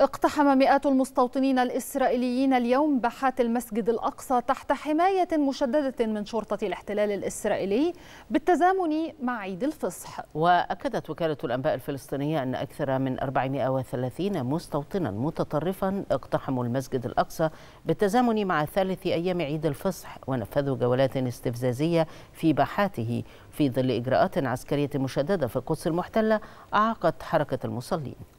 اقتحم مئات المستوطنين الإسرائيليين اليوم باحات المسجد الأقصى تحت حماية مشددة من شرطة الاحتلال الإسرائيلي بالتزامن مع عيد الفصح وأكدت وكالة الأنباء الفلسطينية أن أكثر من 430 مستوطنا متطرفا اقتحموا المسجد الأقصى بالتزامن مع ثالث أيام عيد الفصح ونفذوا جولات استفزازية في باحاته في ظل إجراءات عسكرية مشددة في القدس المحتلة أعاقت حركة المصلين